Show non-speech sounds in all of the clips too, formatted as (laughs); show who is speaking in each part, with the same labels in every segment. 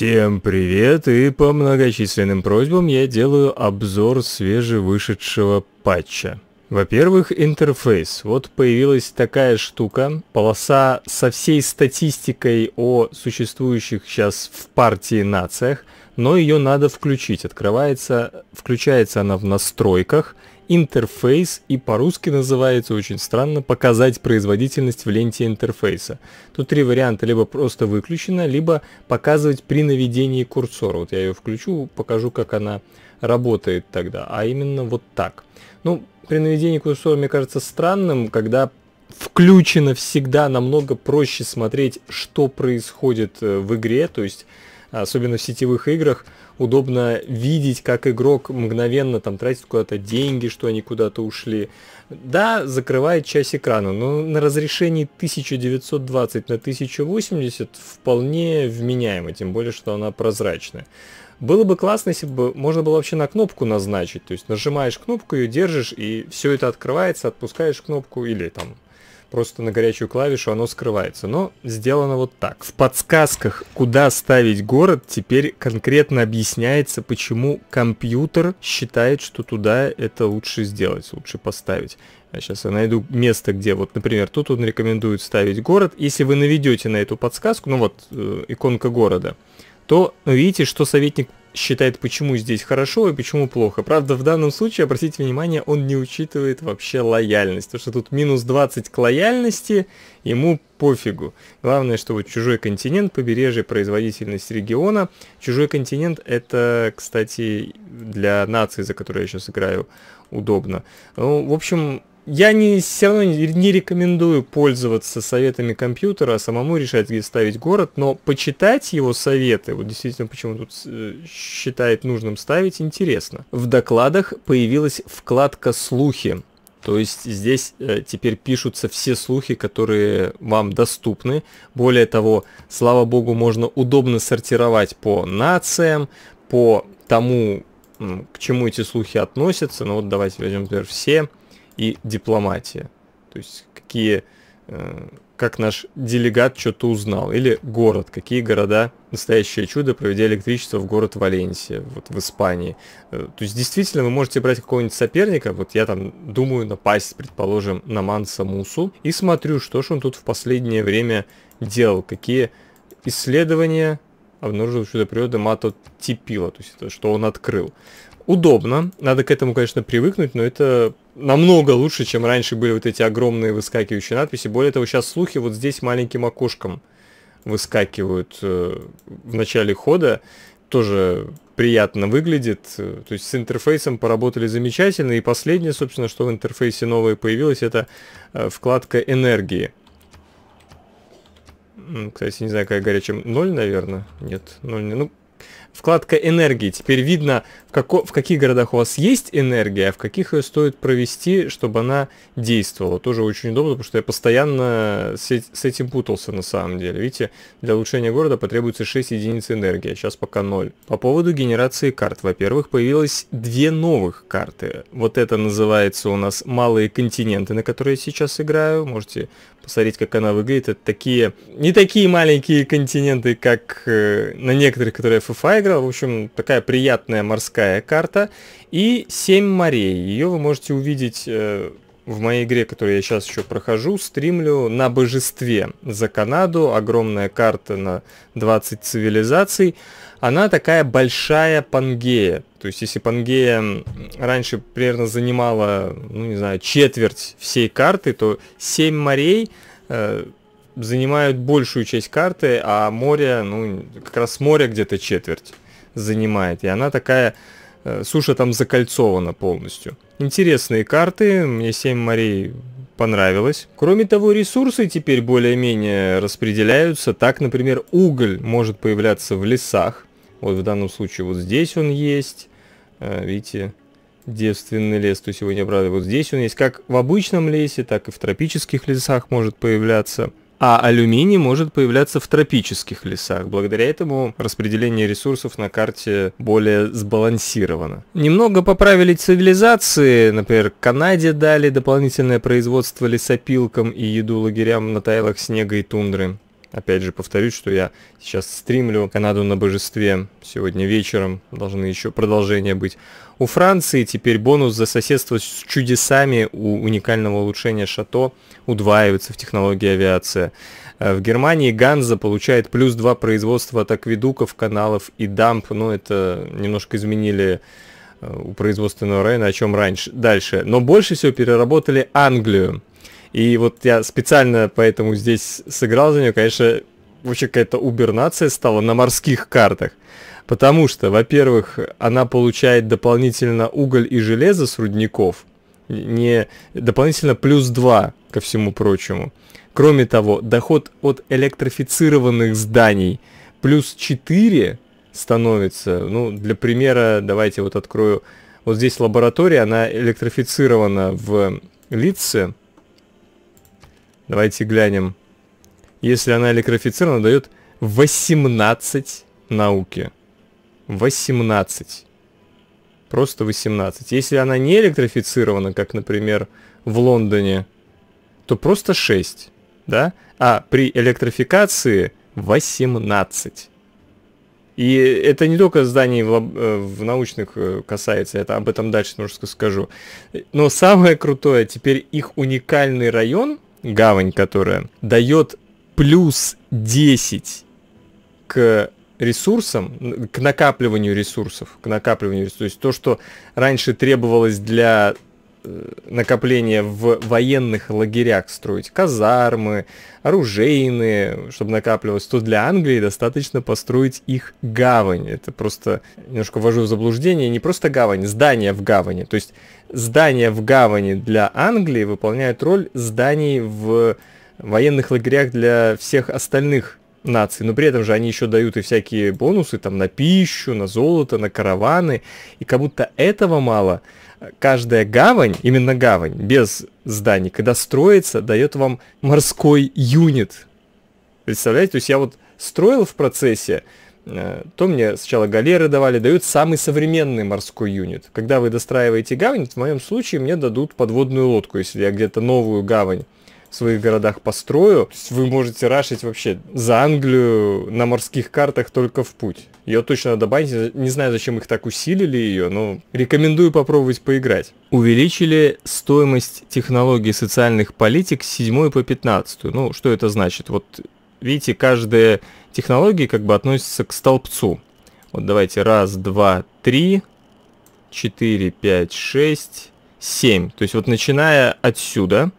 Speaker 1: Всем привет, и по многочисленным просьбам я делаю обзор свежевышедшего патча. Во-первых, интерфейс. Вот появилась такая штука, полоса со всей статистикой о существующих сейчас в партии нациях, но ее надо включить. Открывается, включается она в настройках – интерфейс и по-русски называется очень странно показать производительность в ленте интерфейса. Тут три варианта, либо просто выключена, либо показывать при наведении курсора. Вот я ее включу, покажу, как она работает тогда, а именно вот так. Ну, при наведении курсора мне кажется странным, когда включено всегда намного проще смотреть, что происходит э, в игре, то есть особенно в сетевых играх, удобно видеть, как игрок мгновенно там тратит куда-то деньги, что они куда-то ушли. Да, закрывает часть экрана, но на разрешении 1920 на 1080 вполне вменяемо, тем более, что она прозрачная. Было бы классно, если бы можно было вообще на кнопку назначить. То есть нажимаешь кнопку, ее держишь, и все это открывается, отпускаешь кнопку или там просто на горячую клавишу оно скрывается. Но сделано вот так. В подсказках, куда ставить город, теперь конкретно объясняется, почему компьютер считает, что туда это лучше сделать, лучше поставить. А сейчас я найду место, где вот, например, тут он рекомендует ставить город. Если вы наведете на эту подсказку, ну вот э, иконка города, то ну, видите, что советник считает, почему здесь хорошо и почему плохо. Правда, в данном случае, обратите внимание, он не учитывает вообще лояльность, потому что тут минус 20 к лояльности, ему пофигу. Главное, что вот чужой континент, побережье, производительность региона. Чужой континент это, кстати, для нации, за которую я сейчас играю, удобно. Ну, в общем, я не, все равно не, не рекомендую пользоваться советами компьютера, а самому решать, где ставить город, но почитать его советы, вот действительно, почему тут э, считает нужным ставить, интересно. В докладах появилась вкладка «Слухи». То есть здесь э, теперь пишутся все слухи, которые вам доступны. Более того, слава богу, можно удобно сортировать по нациям, по тому, к чему эти слухи относятся. Ну вот давайте возьмем, например, все и дипломатия. То есть какие, э, как наш делегат что-то узнал. Или город, какие города настоящее чудо, проведя электричество в город Валенсия, вот в Испании. Э, то есть действительно вы можете брать какого-нибудь соперника, вот я там думаю напасть, предположим, на Манса Мусу, и смотрю, что же он тут в последнее время делал, какие исследования обнаружил чудо природы Мато Типила, то есть это что он открыл удобно. Надо к этому, конечно, привыкнуть, но это намного лучше, чем раньше были вот эти огромные выскакивающие надписи. Более того, сейчас слухи вот здесь маленьким окошком выскакивают э, в начале хода. Тоже приятно выглядит. Э, то есть с интерфейсом поработали замечательно. И последнее, собственно, что в интерфейсе новое появилось, это э, вкладка энергии. Кстати, не знаю, какая горячая. Ноль, наверное? Нет, ноль. Ну, вкладка энергии. Теперь видно, в, како, в каких городах у вас есть энергия, а в каких ее стоит провести, чтобы она действовала. Тоже очень удобно, потому что я постоянно с, с этим путался на самом деле. Видите, для улучшения города потребуется 6 единиц энергии, а сейчас пока 0. По поводу генерации карт. Во-первых, появилось две новых карты. Вот это называется у нас «Малые континенты», на которые я сейчас играю. Можете посмотреть, как она выглядит. Это такие, не такие маленькие континенты, как э, на некоторых, которые FFA играл. В общем, такая приятная морская карта. И 7 морей. Ее вы можете увидеть э, в моей игре, которую я сейчас еще прохожу, стримлю на божестве за Канаду. Огромная карта на 20 цивилизаций она такая большая Пангея. То есть, если Пангея раньше примерно занимала, ну, не знаю, четверть всей карты, то семь морей э, занимают большую часть карты, а море, ну, как раз море где-то четверть занимает. И она такая, э, суша там закольцована полностью. Интересные карты, мне семь морей понравилось. Кроме того, ресурсы теперь более-менее распределяются. Так, например, уголь может появляться в лесах. Вот в данном случае вот здесь он есть. А, видите, девственный лес, то есть его не обрадует. Вот здесь он есть как в обычном лесе, так и в тропических лесах может появляться. А алюминий может появляться в тропических лесах. Благодаря этому распределение ресурсов на карте более сбалансировано. Немного поправили цивилизации. Например, Канаде дали дополнительное производство лесопилкам и еду лагерям на тайлах снега и тундры. Опять же повторюсь, что я сейчас стримлю Канаду на божестве сегодня вечером. Должны еще продолжения быть. У Франции теперь бонус за соседство с чудесами у уникального улучшения шато удваивается в технологии авиация. Э, в Германии Ганза получает плюс два производства от акведуков, каналов и дамп. но ну, это немножко изменили э, у производственного района, о чем раньше. Дальше. Но больше всего переработали Англию. И вот я специально поэтому здесь сыграл за нее, конечно, вообще какая-то убернация стала на морских картах. Потому что, во-первых, она получает дополнительно уголь и железо с рудников, не дополнительно плюс 2 ко всему прочему. Кроме того, доход от электрифицированных зданий плюс 4 становится. Ну, для примера, давайте вот открою. Вот здесь лаборатория, она электрифицирована в Литце. Давайте глянем. Если она электрифицирована, дает 18 науки. 18. Просто 18. Если она не электрифицирована, как, например, в Лондоне, то просто 6. Да? А при электрификации 18. И это не только зданий в, э, в научных э, касается, это об этом дальше немножко скажу. Но самое крутое, теперь их уникальный район – гавань, которая дает плюс 10 к ресурсам, к накапливанию ресурсов, к накапливанию ресурсов. То есть то, что раньше требовалось для Э, накопления в военных лагерях строить казармы, оружейные, чтобы накапливалось, то для Англии достаточно построить их гавань. Это просто немножко ввожу в заблуждение, не просто гавань, здание в гавани. То есть здания в гавани для Англии выполняют роль зданий в военных лагерях для всех остальных наций, но при этом же они еще дают и всякие бонусы там на пищу, на золото, на караваны, и как будто этого мало, каждая гавань, именно гавань, без зданий, когда строится, дает вам морской юнит. Представляете, то есть я вот строил в процессе, э, то мне сначала галеры давали, дают самый современный морской юнит. Когда вы достраиваете гавань, в моем случае мне дадут подводную лодку, если я где-то новую гавань в своих городах построю, вы можете рашить вообще за Англию на морских картах только в путь. Ее точно надо банить, не знаю, зачем их так усилили ее, но рекомендую попробовать поиграть. Увеличили стоимость технологий социальных политик с 7 по 15. Ну, что это значит? Вот видите, каждая технология как бы относится к столбцу. Вот давайте раз, два, три, четыре, пять, шесть, семь. То есть вот начиная отсюда,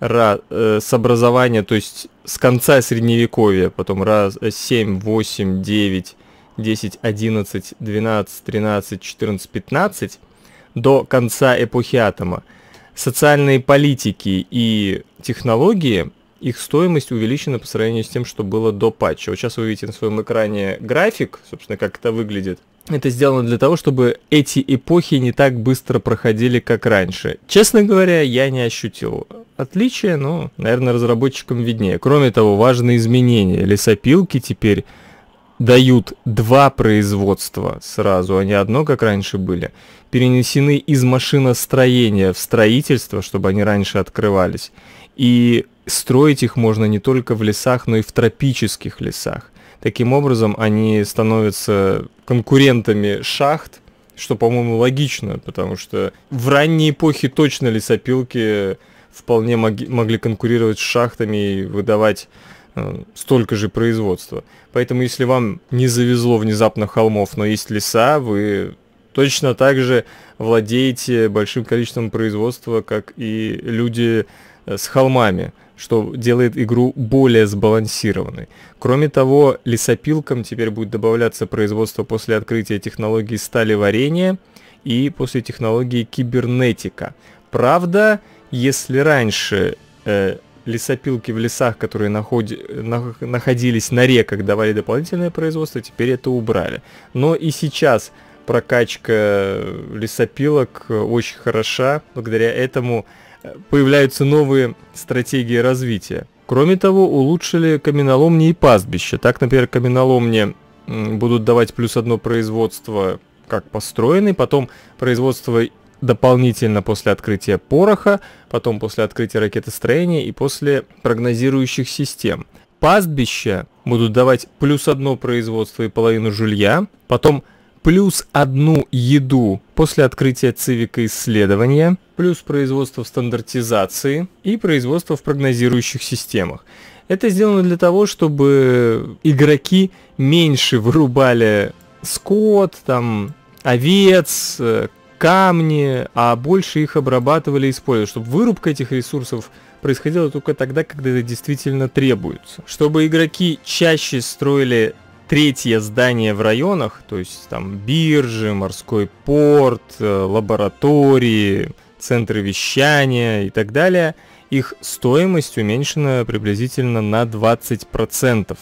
Speaker 1: ra, э, с образования, то есть с конца средневековья, потом раз, 7, 8, 9, 10, 11, 12, 13, 14, 15 до конца эпохи атома. Социальные политики и технологии их стоимость увеличена по сравнению с тем, что было до патча. Вот сейчас вы видите на своем экране график, собственно, как это выглядит. Это сделано для того, чтобы эти эпохи не так быстро проходили, как раньше. Честно говоря, я не ощутил отличия, но, наверное, разработчикам виднее. Кроме того, важные изменения. Лесопилки теперь дают два производства сразу, а не одно, как раньше были. Перенесены из машиностроения в строительство, чтобы они раньше открывались. И строить их можно не только в лесах, но и в тропических лесах. Таким образом, они становятся конкурентами шахт, что, по-моему, логично, потому что в ранней эпохе точно лесопилки вполне могли конкурировать с шахтами и выдавать э, столько же производства. Поэтому, если вам не завезло внезапно холмов, но есть леса, вы точно так же владеете большим количеством производства, как и люди Э, с холмами, что делает игру более сбалансированной. Кроме того, лесопилкам теперь будет добавляться производство после открытия технологии сталеварения и после технологии кибернетика. Правда, если раньше э, лесопилки в лесах, которые находи, на, находились на реках, давали дополнительное производство, теперь это убрали. Но и сейчас прокачка лесопилок э, очень хороша. Благодаря этому появляются новые стратегии развития. Кроме того, улучшили каменоломни и пастбища. Так, например, каменоломни будут давать плюс одно производство как построенный, потом производство дополнительно после открытия пороха, потом после открытия ракетостроения и после прогнозирующих систем. Пастбища будут давать плюс одно производство и половину жилья, потом плюс одну еду после открытия цивика исследования, плюс производство в стандартизации и производство в прогнозирующих системах. Это сделано для того, чтобы игроки меньше вырубали скот, там, овец, э, камни, а больше их обрабатывали и использовали, чтобы вырубка этих ресурсов происходила только тогда, когда это действительно требуется. Чтобы игроки чаще строили третье здание в районах, то есть там биржи, морской порт, э, лаборатории, центры вещания и так далее, их стоимость уменьшена приблизительно на 20%.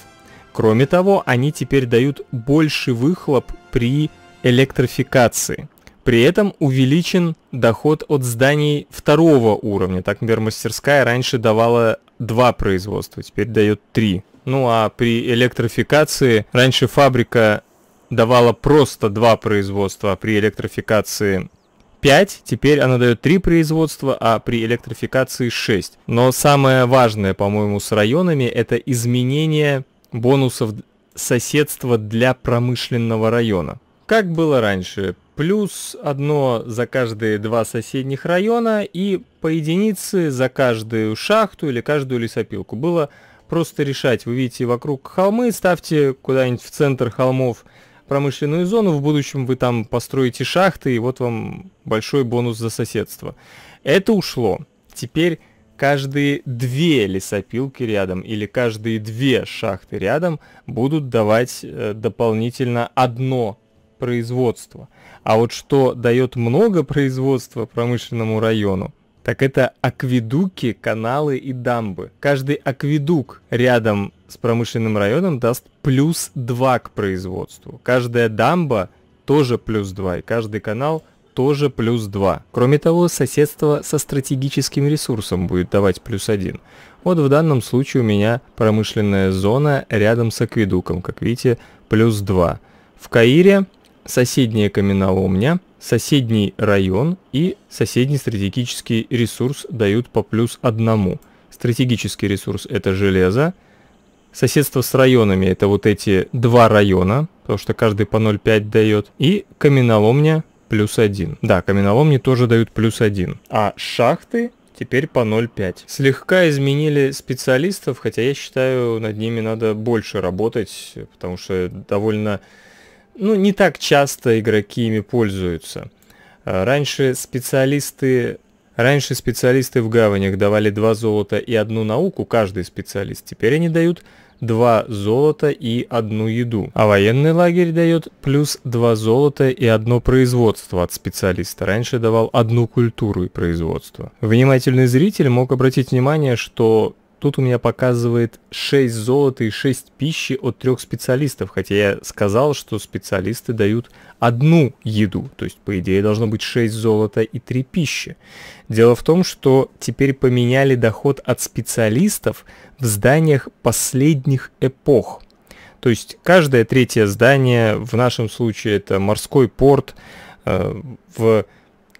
Speaker 1: Кроме того, они теперь дают больше выхлоп при электрификации. При этом увеличен доход от зданий второго уровня. Так, например, мастерская раньше давала два производства, теперь дает три ну а при электрификации раньше фабрика давала просто два производства, а при электрификации 5, теперь она дает 3 производства, а при электрификации 6. Но самое важное, по-моему, с районами, это изменение бонусов соседства для промышленного района. Как было раньше, плюс одно за каждые два соседних района и по единице за каждую шахту или каждую лесопилку. Было просто решать. Вы видите вокруг холмы, ставьте куда-нибудь в центр холмов промышленную зону, в будущем вы там построите шахты, и вот вам большой бонус за соседство. Это ушло. Теперь каждые две лесопилки рядом или каждые две шахты рядом будут давать э, дополнительно одно производство. А вот что дает много производства промышленному району, так это акведуки, каналы и дамбы. Каждый акведук рядом с промышленным районом даст плюс 2 к производству. Каждая дамба тоже плюс 2, и каждый канал тоже плюс 2. Кроме того, соседство со стратегическим ресурсом будет давать плюс 1. Вот в данном случае у меня промышленная зона рядом с акведуком, как видите, плюс 2. В Каире соседняя каменоломня – соседний район и соседний стратегический ресурс дают по плюс одному. Стратегический ресурс это железо. Соседство с районами это вот эти два района, потому что каждый по 0,5 дает. И каменоломня плюс один. Да, каменоломни тоже дают плюс один. А шахты теперь по 0,5. Слегка изменили специалистов, хотя я считаю, над ними надо больше работать, потому что довольно ну, не так часто игроки ими пользуются. А, раньше специалисты, раньше специалисты в гаванях давали два золота и одну науку, каждый специалист. Теперь они дают два золота и одну еду. А военный лагерь дает плюс два золота и одно производство от специалиста. Раньше давал одну культуру и производство. Внимательный зритель мог обратить внимание, что Тут у меня показывает 6 золота и 6 пищи от трех специалистов, хотя я сказал, что специалисты дают одну еду, то есть по идее должно быть 6 золота и 3 пищи. Дело в том, что теперь поменяли доход от специалистов в зданиях последних эпох. То есть каждое третье здание, в нашем случае это морской порт, э, в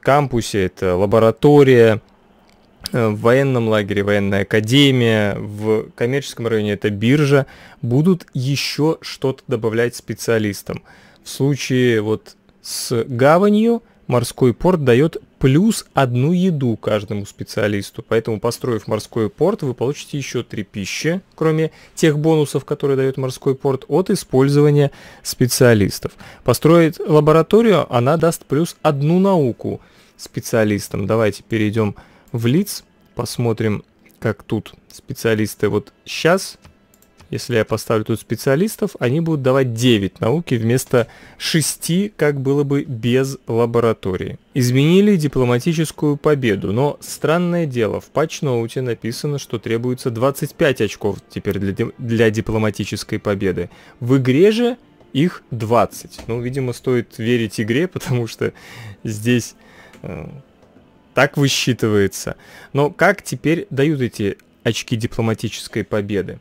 Speaker 1: кампусе это лаборатория, Э, в военном лагере, военная академия, в коммерческом районе это биржа, будут еще что-то добавлять специалистам. В случае вот с гаванью морской порт дает плюс одну еду каждому специалисту. Поэтому, построив морской порт, вы получите еще три пищи, кроме тех бонусов, которые дает морской порт, от использования специалистов. Построить лабораторию, она даст плюс одну науку специалистам. Давайте перейдем к в лиц. Посмотрим, как тут специалисты. Вот сейчас, если я поставлю тут специалистов, они будут давать 9 науки вместо 6, как было бы без лаборатории. Изменили дипломатическую победу, но странное дело, в патчноуте написано, что требуется 25 очков теперь для, для дипломатической победы. В игре же их 20. Ну, видимо, стоит верить игре, (laughs) потому что здесь э, так высчитывается. Но как теперь дают эти очки дипломатической победы?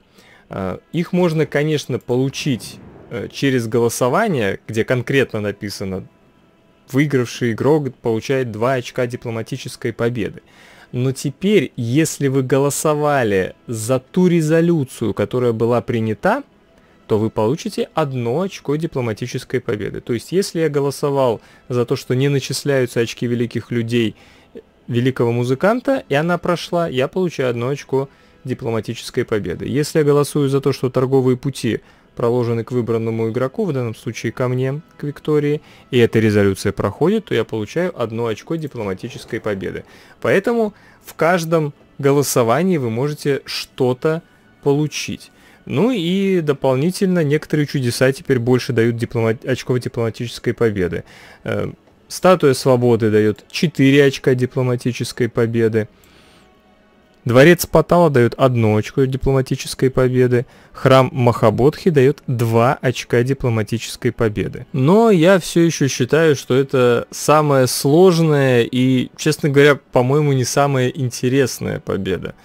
Speaker 1: А, их можно, конечно, получить э, через голосование, где конкретно написано выигравший игрок получает 2 очка дипломатической победы. Но теперь, если вы голосовали за ту резолюцию, которая была принята, то вы получите одно очко дипломатической победы. То есть, если я голосовал за то, что не начисляются очки великих людей великого музыканта, и она прошла, я получаю одно очко дипломатической победы. Если я голосую за то, что торговые пути проложены к выбранному игроку, в данном случае ко мне, к Виктории, и эта резолюция проходит, то я получаю одно очко дипломатической победы. Поэтому в каждом голосовании вы можете что-то получить. Ну и дополнительно некоторые чудеса теперь больше дают дипломат... очков дипломатической победы. Эм, Статуя свободы дает 4 очка дипломатической победы. Дворец Патала дает 1 очко дипломатической победы. Храм Махабодхи дает 2 очка дипломатической победы. Но я все еще считаю, что это самая сложная и, честно говоря, по-моему, не самая интересная победа.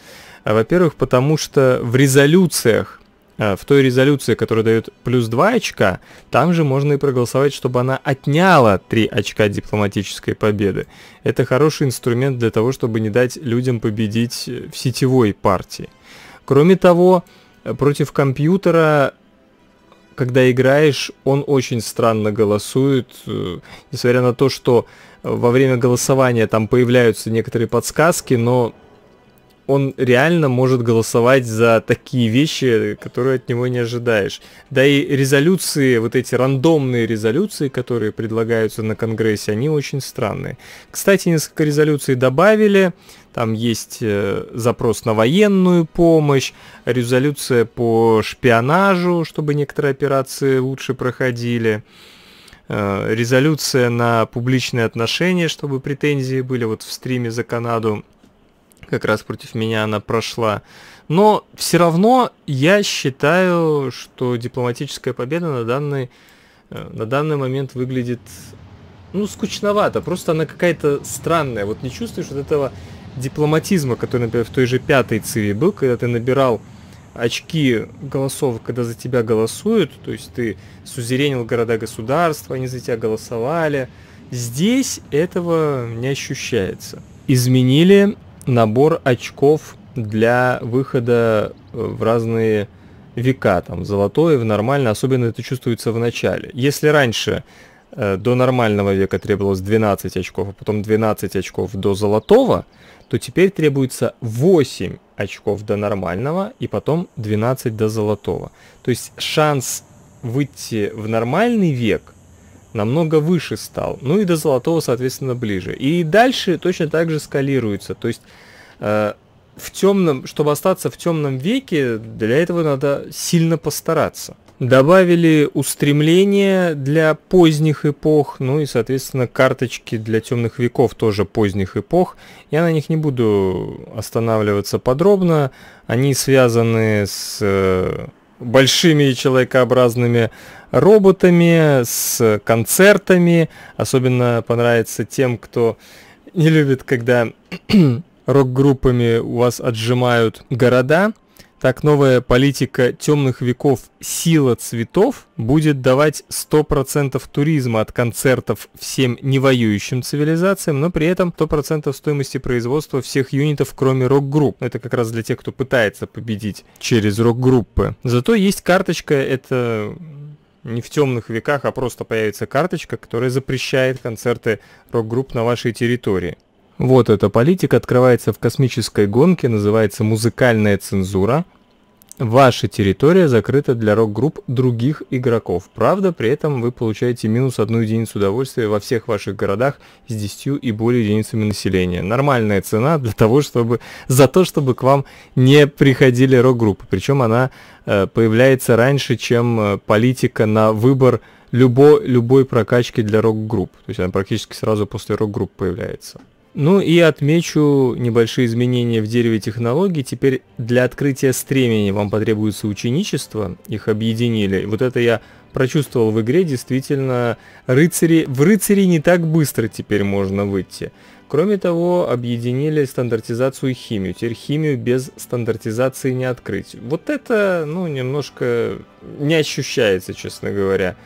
Speaker 1: А, во-первых, потому что в резолюциях Э, в той резолюции, которая дает плюс 2 очка, там же можно и проголосовать, чтобы она отняла 3 очка дипломатической победы. Это хороший инструмент для того, чтобы не дать людям победить э, в сетевой партии. Кроме того, э, против компьютера когда играешь, он очень странно голосует, несмотря на то, что во время голосования там появляются некоторые подсказки, но он реально может голосовать за такие вещи, которые от него не ожидаешь. Да и резолюции, вот эти рандомные резолюции, которые предлагаются на Конгрессе, они очень странные. Кстати, несколько резолюций добавили. Там есть э, запрос на военную помощь, резолюция по шпионажу, чтобы некоторые операции лучше проходили э, резолюция на публичные отношения, чтобы претензии были вот в стриме за Канаду как раз против меня она прошла. Но все равно я считаю, что дипломатическая победа на данный, э, на данный момент выглядит ну, скучновато. Просто она какая-то странная. Вот не чувствуешь вот этого дипломатизма, который, например, в той же пятой циви был, когда ты набирал очки голосов, когда за тебя голосуют, то есть ты сузеренил города-государства, они за тебя голосовали. Здесь этого не ощущается. Изменили набор очков для выхода э, в разные века, там, золотое, в нормальное, особенно это чувствуется в начале. Если раньше э, до нормального века требовалось 12 очков, а потом 12 очков до золотого, то теперь требуется 8 очков до нормального и потом 12 до золотого. То есть шанс выйти в нормальный век – намного выше стал. Ну и до золотого, соответственно, ближе. И дальше точно так же скалируется. То есть э, в темном, чтобы остаться в темном веке, для этого надо сильно постараться. Добавили устремления для поздних эпох, ну и, соответственно, карточки для темных веков тоже поздних эпох. Я на них не буду останавливаться подробно. Они связаны с э, большими человекообразными роботами, с концертами. Особенно понравится тем, кто не любит, когда (clears throat) рок-группами у вас отжимают города. Так новая политика темных веков «Сила цветов» будет давать 100% туризма от концертов всем невоюющим цивилизациям, но при этом 100% стоимости производства всех юнитов, кроме рок-групп. Это как раз для тех, кто пытается победить через рок-группы. Зато есть карточка, это не в темных веках, а просто появится карточка, которая запрещает концерты рок-групп на вашей территории. Вот эта политика открывается в космической гонке, называется музыкальная цензура. Ваша территория закрыта для рок-групп других игроков. Правда, при этом вы получаете минус одну единицу удовольствия во всех ваших городах с 10 и более единицами населения. Нормальная цена для того, чтобы за то, чтобы к вам не приходили рок-группы. Причем она э, появляется раньше, чем э, политика на выбор любо, любой прокачки для рок-групп. То есть она практически сразу после рок-групп появляется. Ну и отмечу небольшие изменения в дереве технологий. Теперь для открытия стремени вам потребуется ученичество. Их объединили. Вот это я прочувствовал в игре. Действительно, рыцари... в рыцари не так быстро теперь можно выйти. Кроме того, объединили стандартизацию и химию. Теперь химию без стандартизации не открыть. Вот это, ну, немножко не ощущается, честно говоря.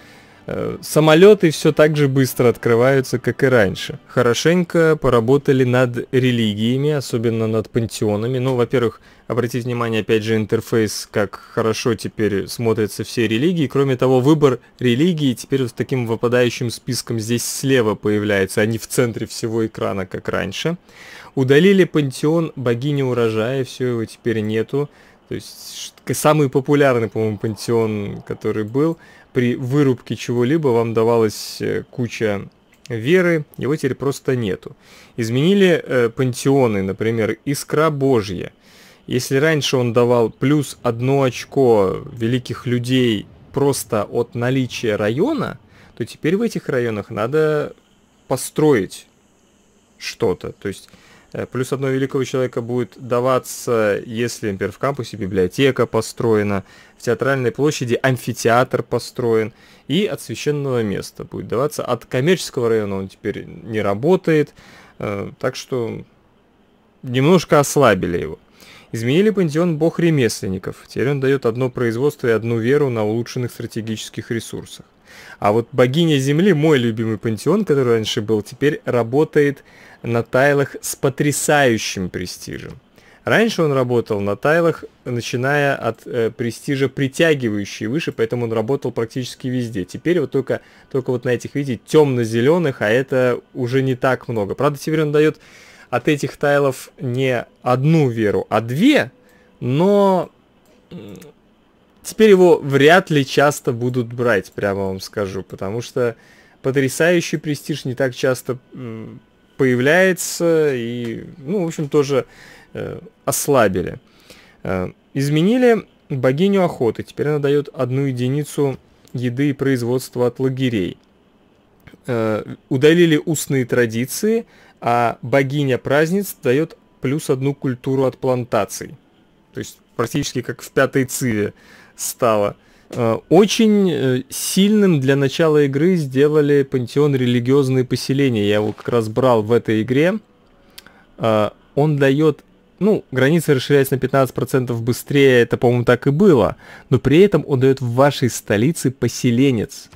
Speaker 1: Э, самолеты все так же быстро открываются, как и раньше. Хорошенько поработали над религиями, особенно над пантеонами. Ну, во-первых, обратите внимание, опять же, интерфейс, как хорошо теперь смотрятся все религии. Кроме того, выбор религии теперь с таким выпадающим списком здесь слева появляется, а не в центре всего экрана, как раньше. Удалили пантеон богини урожая, все его теперь нету. То есть самый популярный, по-моему, пантеон, который был, при вырубке чего-либо вам давалась э, куча веры, его теперь просто нету. Изменили э, пантеоны, например, Искра Божья. Если раньше он давал плюс одно очко великих людей просто от наличия района, то теперь в этих районах надо построить что-то. То есть Э, плюс одно великого человека будет даваться, если, например, в кампусе библиотека построена, в театральной площади амфитеатр построен, и от священного места будет даваться. От коммерческого района он теперь не работает, э, так что немножко ослабили его. Изменили пантеон бог ремесленников. Теперь он дает одно производство и одну веру на улучшенных стратегических ресурсах. А вот богиня Земли, мой любимый пантеон, который раньше был, теперь работает на тайлах с потрясающим престижем. Раньше он работал на тайлах, начиная от э, престижа притягивающий выше, поэтому он работал практически везде. Теперь вот только, только вот на этих, видите, темно-зеленых, а это уже не так много. Правда, теперь он дает от этих тайлов не одну веру, а две, но теперь его вряд ли часто будут брать, прямо вам скажу, потому что потрясающий престиж не так часто появляется, и, ну, в общем, тоже э, ослабили. Э, изменили богиню охоты, теперь она дает одну единицу еды и производства от лагерей. Э, удалили устные традиции, а богиня праздниц дает плюс одну культуру от плантаций. То есть практически как в пятой циве стало. Э, Э, очень э, сильным для начала игры сделали пантеон религиозные поселения. Я его как раз брал в этой игре. Э, он дает ну, граница расширяется на 15% быстрее, это, по-моему, так и было. Но при этом он дает в вашей столице поселенец.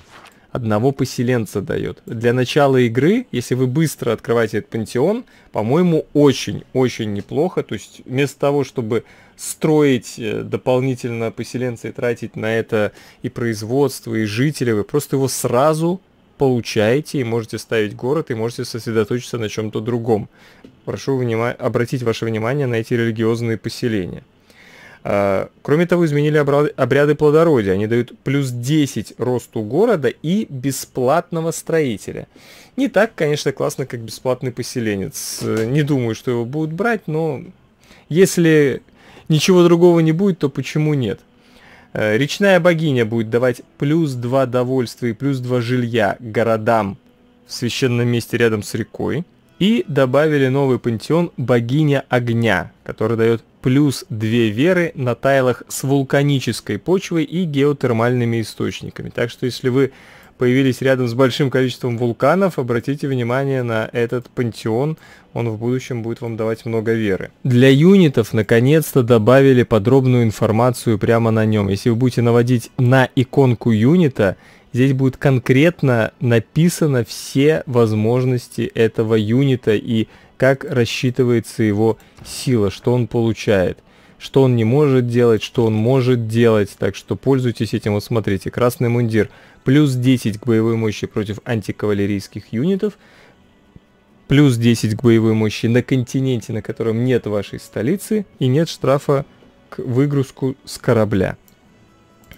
Speaker 1: Одного поселенца дает. Для начала игры, если вы быстро открываете этот пантеон, по-моему, очень-очень неплохо. То есть вместо того, чтобы строить э, дополнительно поселенцы и тратить на это и производство, и жителей, вы просто его сразу получаете и можете ставить город, и можете сосредоточиться на чем-то другом. Прошу внима- обратить ваше внимание на эти религиозные поселения. А, кроме того, изменили обряды плодородия. Они дают плюс 10 росту города и бесплатного строителя. Не так, конечно, классно, как бесплатный поселенец. Э, не думаю, что его будут брать, но если ничего другого не будет, то почему нет? Э, речная богиня будет давать плюс 2 довольствия и плюс 2 жилья городам в священном месте рядом с рекой. И добавили новый пантеон богиня огня, который дает плюс 2 веры на тайлах с вулканической почвой и геотермальными источниками. Так что если вы появились рядом с большим количеством вулканов, обратите внимание на этот пантеон, он в будущем будет вам давать много веры. Для юнитов наконец-то добавили подробную информацию прямо на нем. Если вы будете наводить на иконку юнита, Здесь будет конкретно написано все возможности этого юнита и как рассчитывается его сила, что он получает, что он не может делать, что он может делать. Так что пользуйтесь этим. Вот смотрите, красный мундир плюс 10 к боевой мощи против антикавалерийских юнитов, плюс 10 к боевой мощи на континенте, на котором нет вашей столицы, и нет штрафа к выгрузку с корабля.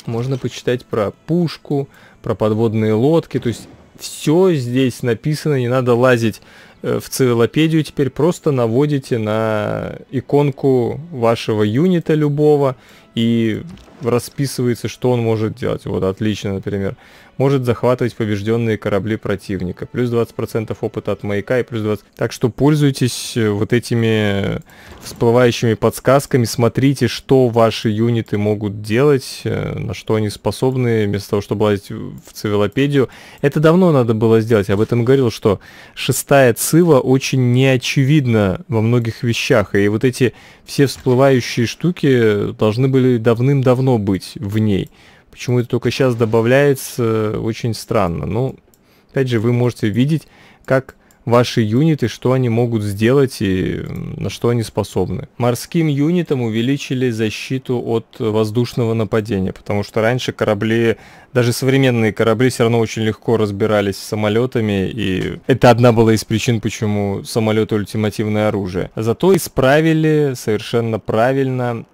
Speaker 1: Можно почитать про пушку, про подводные лодки, то есть все здесь написано, не надо лазить э, в цивилопедию, теперь просто наводите на иконку вашего юнита любого и расписывается, что он может делать. Вот отлично, например может захватывать побежденные корабли противника. Плюс 20% опыта от маяка и плюс 20... Так что пользуйтесь э, вот этими всплывающими подсказками, смотрите, что ваши юниты могут делать, э, на что они способны, вместо того, чтобы лазить в цивилопедию. Это давно надо было сделать, об этом говорил, что шестая цива очень неочевидна во многих вещах, и вот эти все всплывающие штуки должны были давным-давно быть в ней. Почему это только сейчас добавляется, очень странно. Ну, опять же, вы можете видеть, как ваши юниты, что они могут сделать и на что они способны. Морским юнитам увеличили защиту от воздушного нападения, потому что раньше корабли, даже современные корабли все равно очень легко разбирались с самолетами, и это одна была из причин, почему самолеты ультимативное оружие. Зато исправили совершенно правильно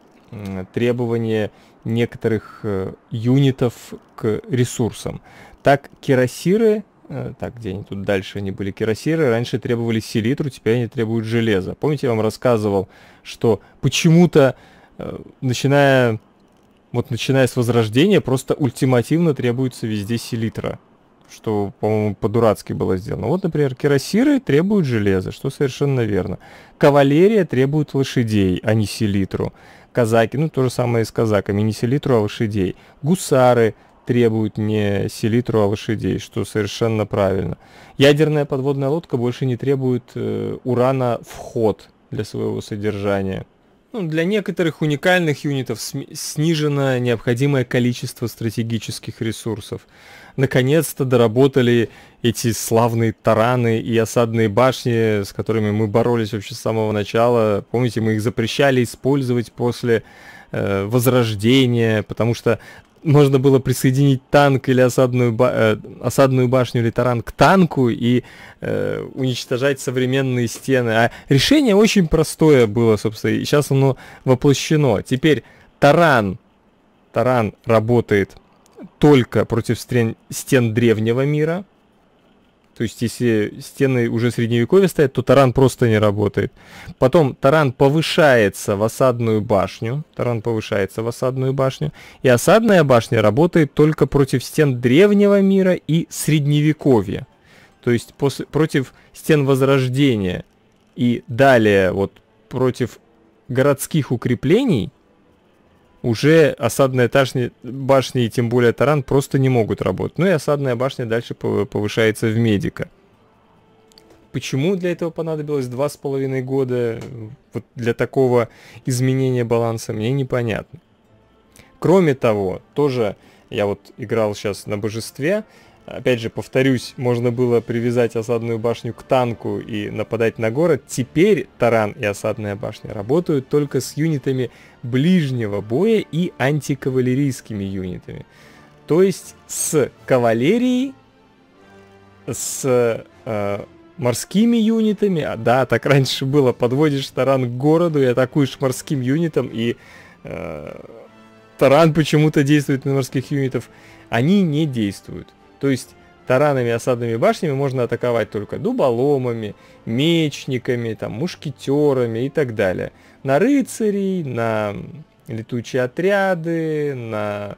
Speaker 1: требование некоторых э, юнитов к ресурсам. Так, керосиры э, так, где они тут дальше, они были керосиры, раньше требовали селитру, теперь они требуют железа. Помните, я вам рассказывал, что почему-то, э, начиная, вот начиная с Возрождения, просто ультимативно требуется везде селитра, что, по-моему, по-дурацки было сделано. Вот, например, керосиры требуют железа, что совершенно верно. Кавалерия требует лошадей, а не селитру казаки, ну то же самое и с казаками, не селитру, а лошадей. Гусары требуют не селитру, а лошадей, что совершенно правильно. Ядерная подводная лодка больше не требует э, урана вход для своего содержания. Ну, для некоторых уникальных юнитов снижено необходимое количество стратегических ресурсов. Наконец-то доработали эти славные тараны и осадные башни, с которыми мы боролись вообще с самого начала. Помните, мы их запрещали использовать после э, возрождения, потому что можно было присоединить танк или осадную, ба- э, осадную башню или таран к танку и э, уничтожать современные стены. А решение очень простое было, собственно, и сейчас оно воплощено. Теперь таран, таран работает только против стен, стен древнего мира – то есть, если стены уже средневековья стоят, то таран просто не работает. Потом таран повышается в осадную башню. Таран повышается в осадную башню. И осадная башня работает только против стен древнего мира и средневековья. То есть после, против стен Возрождения и далее вот против городских укреплений – уже осадная ташня, башня и тем более таран просто не могут работать. Ну и осадная башня дальше повышается в медика. Почему для этого понадобилось два с половиной года вот для такого изменения баланса, мне непонятно. Кроме того, тоже я вот играл сейчас на божестве, Опять же, повторюсь, можно было привязать осадную башню к танку и нападать на город. Теперь таран и осадная башня работают только с юнитами ближнего боя и антикавалерийскими юнитами. То есть с кавалерией, с э, морскими юнитами, а да, так раньше было, подводишь таран к городу и атакуешь морским юнитом, и э, таран почему-то действует на морских юнитов, они не действуют. То есть таранами, осадными башнями можно атаковать только дуболомами, мечниками, там, мушкетерами и так далее. На рыцарей, на летучие отряды, на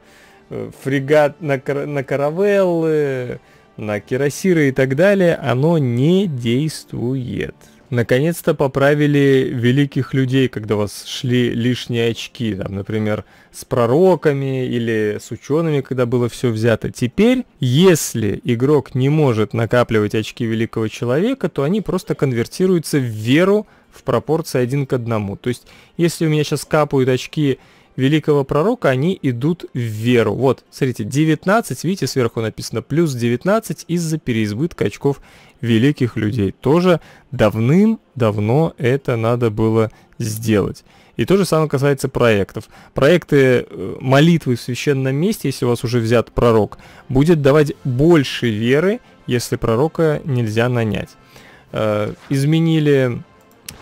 Speaker 1: э, фрегат, на, кар на каравеллы, на кирасиры и так далее, оно не действует. Наконец-то поправили великих людей, когда у вас шли лишние очки, там, например, с пророками или с учеными, когда было все взято. Теперь, если игрок не может накапливать очки великого человека, то они просто конвертируются в веру в пропорции один к одному. То есть, если у меня сейчас капают очки великого пророка, они идут в веру. Вот, смотрите, 19, видите, сверху написано плюс 19 из-за переизбытка очков великих людей. Тоже давным-давно это надо было сделать. И то же самое касается проектов. Проекты э, молитвы в священном месте, если у вас уже взят пророк, будет давать больше веры, если пророка нельзя нанять. Э, изменили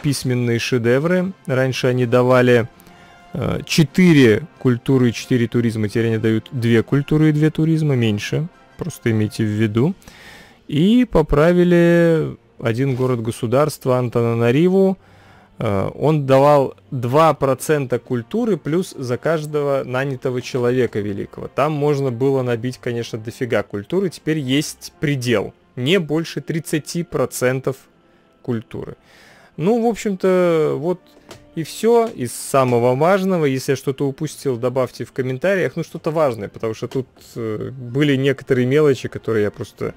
Speaker 1: письменные шедевры. Раньше они давали 4 э, культуры и 4 туризма. Теперь они дают 2 культуры и 2 туризма, меньше. Просто имейте в виду. И поправили один город-государство Антананариву. Э, он давал 2% культуры плюс за каждого нанятого человека великого. Там можно было набить, конечно, дофига культуры. Теперь есть предел. Не больше 30% культуры. Ну, в общем-то, вот и все из самого важного. Если я что-то упустил, добавьте в комментариях. Ну, что-то важное, потому что тут э, были некоторые мелочи, которые я просто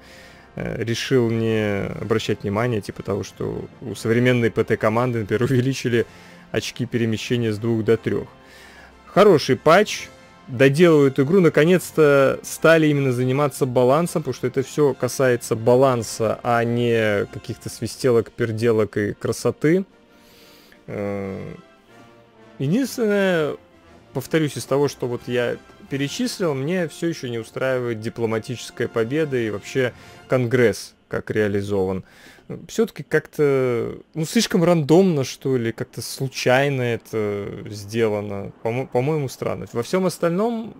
Speaker 1: Э, решил не обращать внимания, типа того, что у современной ПТ-команды, например, (laughs) увеличили очки перемещения с двух до трех. Хороший патч, доделывают игру, наконец-то стали именно заниматься балансом, потому что это все касается баланса, а не каких-то свистелок, перделок и красоты. Э, единственное, повторюсь, из того, что вот я перечислил, мне все еще не устраивает дипломатическая победа и вообще Конгресс как реализован. Все-таки как-то, ну, слишком рандомно, что ли, как-то случайно это сделано. По-моему, по странно. Во всем остальном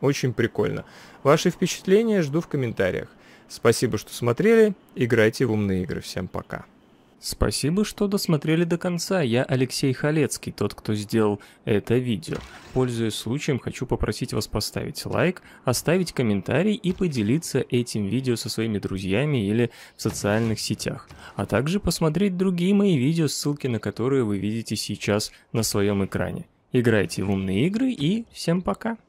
Speaker 1: очень прикольно. Ваши впечатления жду в комментариях. Спасибо, что смотрели. Играйте в умные игры. Всем пока. Спасибо, что досмотрели до конца. Я Алексей Халецкий, тот, кто сделал это видео. Пользуясь случаем, хочу попросить вас поставить лайк, оставить комментарий и поделиться этим видео со своими друзьями или в социальных сетях. А также посмотреть другие мои видео, ссылки на которые вы видите сейчас на своем экране. Играйте в умные игры и всем пока!